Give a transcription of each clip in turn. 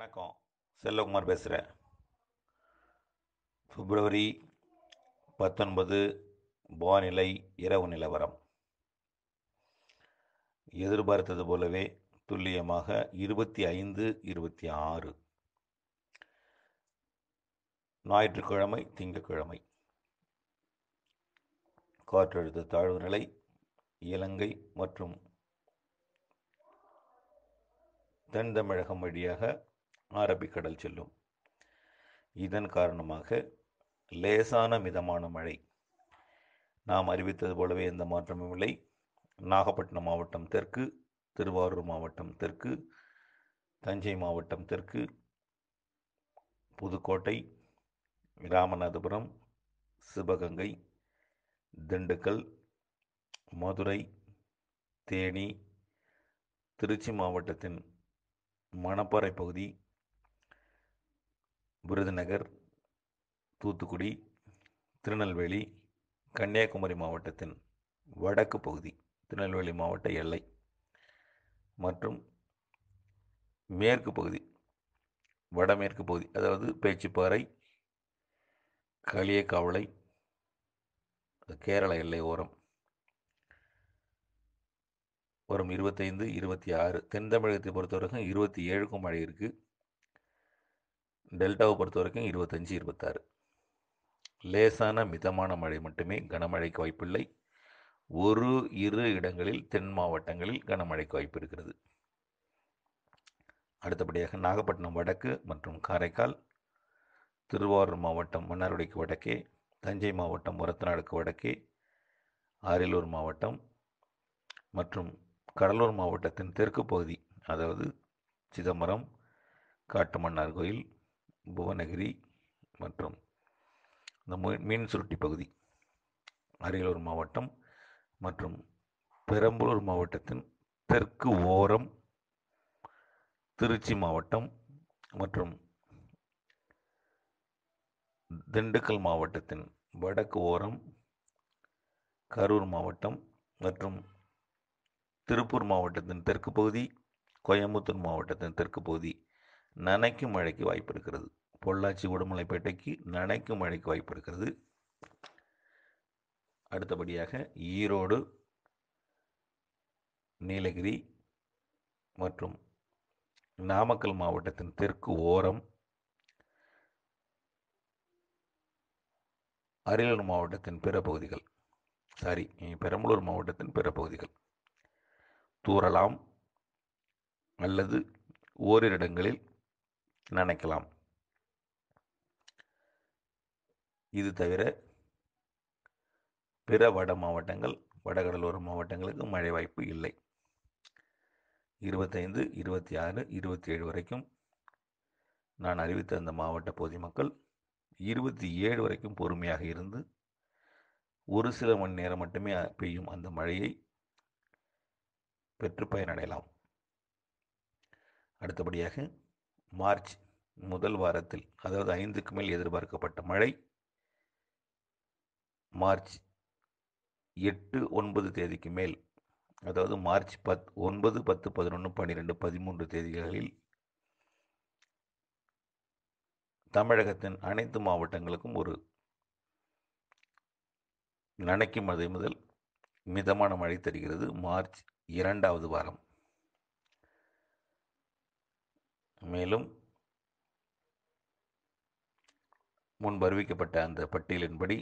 வணக்கம் செல்லகுமார் பேசுகிறேன் பிப்ரவரி பத்தொன்பது வானிலை இரவு நிலவரம் எதிர்பார்த்தது போலவே துல்லியமாக இருபத்தி ஐந்து இருபத்தி ஆறு ஞாயிற்றுக்கிழமை திங்கக்கிழமை காற்றழுத்த தாழ்வு நிலை இலங்கை மற்றும் தென் தமிழகம் வழியாக அரபிக்கடல் செல்லும் இதன் காரணமாக லேசான மிதமான மழை நாம் அறிவித்தது போலவே எந்த மாற்றமும் இல்லை நாகப்பட்டினம் மாவட்டம் தெற்கு திருவாரூர் மாவட்டம் தெற்கு தஞ்சை மாவட்டம் தெற்கு புதுக்கோட்டை ராமநாதபுரம் சிவகங்கை திண்டுக்கல் மதுரை தேனி திருச்சி மாவட்டத்தின் மணப்பாறை பகுதி விருதுநகர் தூத்துக்குடி திருநெல்வேலி கன்னியாகுமரி மாவட்டத்தின் வடக்கு பகுதி திருநெல்வேலி மாவட்ட எல்லை மற்றும் மேற்கு பகுதி வடமேற்கு பகுதி அதாவது பேச்சுப்பாறை களியக்காவளை கேரள எல்லை ஓரம் வரும் இருபத்தைந்து இருபத்தி ஆறு தென் தமிழகத்தை பொறுத்தவரைக்கும் இருபத்தி ஏழுக்கும் மழை இருக்குது டெல்டாவை பொறுத்த வரைக்கும் இருபத்தஞ்சி இருபத்தாறு லேசான மிதமான மழை மட்டுமே கனமழைக்கு வாய்ப்பில்லை ஒரு இரு இடங்களில் தென் மாவட்டங்களில் கனமழைக்கு வாய்ப்பு இருக்கிறது அடுத்தபடியாக நாகப்பட்டினம் வடக்கு மற்றும் காரைக்கால் திருவாரூர் மாவட்டம் மன்னார்குடிக்கு வடக்கே தஞ்சை மாவட்டம் முரத்தநாடுக்கு வடக்கே அரியலூர் மாவட்டம் மற்றும் கடலூர் மாவட்டத்தின் தெற்கு பகுதி அதாவது சிதம்பரம் காட்டுமன்னார் கோயில் புவனகிரி மற்றும் இந்த மீன் சுருட்டி பகுதி அரியலூர் மாவட்டம் மற்றும் பெரம்பலூர் மாவட்டத்தின் தெற்கு ஓரம் திருச்சி மாவட்டம் மற்றும் திண்டுக்கல் மாவட்டத்தின் வடக்கு ஓரம் கரூர் மாவட்டம் மற்றும் திருப்பூர் மாவட்டத்தின் தெற்கு பகுதி கோயம்புத்தூர் மாவட்டத்தின் தெற்கு பகுதி நனைக்கும் மழைக்கு வாய்ப்பு இருக்கிறது பொள்ளாச்சி உடுமலைப்பேட்டைக்கு நனைக்கும் மழைக்கு வாய்ப்பு இருக்கிறது அடுத்தபடியாக ஈரோடு நீலகிரி மற்றும் நாமக்கல் மாவட்டத்தின் தெற்கு ஓரம் அரியலூர் மாவட்டத்தின் பிற பகுதிகள் சாரி பெரம்பலூர் மாவட்டத்தின் பிற பகுதிகள் தூரலாம் அல்லது ஓரிரிடங்களில் நினைக்கலாம் இது தவிர பிற வட மாவட்டங்கள் வடகடலோர மாவட்டங்களுக்கு மழை வாய்ப்பு இல்லை இருபத்தைந்து இருபத்தி ஆறு இருபத்தி ஏழு வரைக்கும் நான் அறிவித்த அந்த மாவட்ட பொதுமக்கள் இருபத்தி ஏழு வரைக்கும் பொறுமையாக இருந்து ஒரு சில மணி நேரம் மட்டுமே பெய்யும் அந்த மழையை பெற்று பயனடையலாம் அடுத்தபடியாக மார்ச் முதல் வாரத்தில் அதாவது ஐந்துக்கு மேல் எதிர்பார்க்கப்பட்ட மழை மார்ச் எட்டு ஒன்பது தேதிக்கு மேல் அதாவது மார்ச் பத் ஒன்பது பத்து பதினொன்று பன்னிரெண்டு பதிமூன்று தேதிகளில் தமிழகத்தின் அனைத்து மாவட்டங்களுக்கும் ஒரு நனைக்கும் மழை முதல் மிதமான மழை தருகிறது மார்ச் இரண்டாவது வாரம் மேலும் முன்பு அறிவிக்கப்பட்ட அந்த பட்டியலின்படி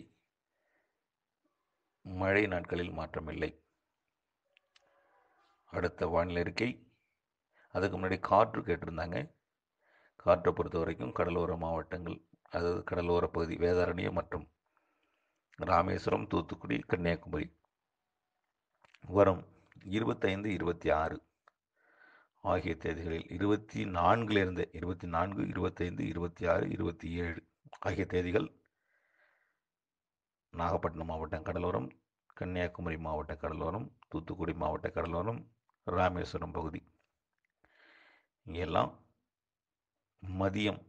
மழை நாட்களில் மாற்றமில்லை அடுத்த வானிலை அறிக்கை அதுக்கு முன்னாடி காற்று கேட்டிருந்தாங்க காற்றை பொறுத்த வரைக்கும் கடலோர மாவட்டங்கள் அதாவது கடலோர பகுதி வேதாரண்யம் மற்றும் ராமேஸ்வரம் தூத்துக்குடி கன்னியாகுமரி வரும் இருபத்தைந்து இருபத்தி ஆறு ஆகிய தேதிகளில் இருபத்தி நான்கிலிருந்து இருபத்தி நான்கு இருபத்தைந்து இருபத்தி ஆறு இருபத்தி ஏழு ஆகிய தேதிகள் நாகப்பட்டினம் மாவட்டம் கடலோரம் கன்னியாகுமரி மாவட்ட கடலோரம் தூத்துக்குடி மாவட்ட கடலோரம் ராமேஸ்வரம் பகுதி இங்கெல்லாம் மதியம்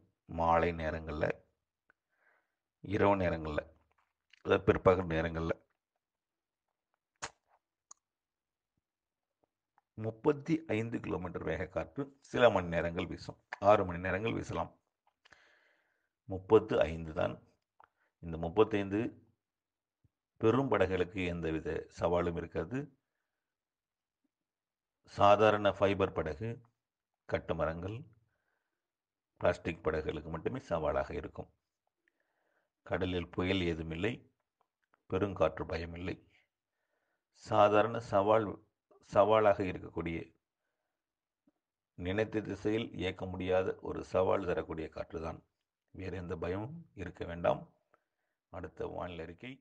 மாலை நேரங்களில் இரவு நேரங்களில் பிற்பகல் நேரங்களில் முப்பத்தி ஐந்து கிலோமீட்டர் வேக காற்று சில மணி நேரங்கள் வீசும் ஆறு மணி நேரங்கள் வீசலாம் முப்பத்து ஐந்து தான் இந்த முப்பத்தைந்து பெரும் படகுகளுக்கு எந்தவித சவாலும் இருக்காது சாதாரண ஃபைபர் படகு கட்டுமரங்கள் பிளாஸ்டிக் படகுகளுக்கு மட்டுமே சவாலாக இருக்கும் கடலில் புயல் ஏதுமில்லை பெருங்காற்று பயமில்லை சாதாரண சவால் சவாலாக இருக்கக்கூடிய நினைத்த திசையில் இயக்க முடியாத ஒரு சவால் தரக்கூடிய காற்று தான் வேறு எந்த பயமும் இருக்க வேண்டாம் அடுத்த வானிலை அறிக்கை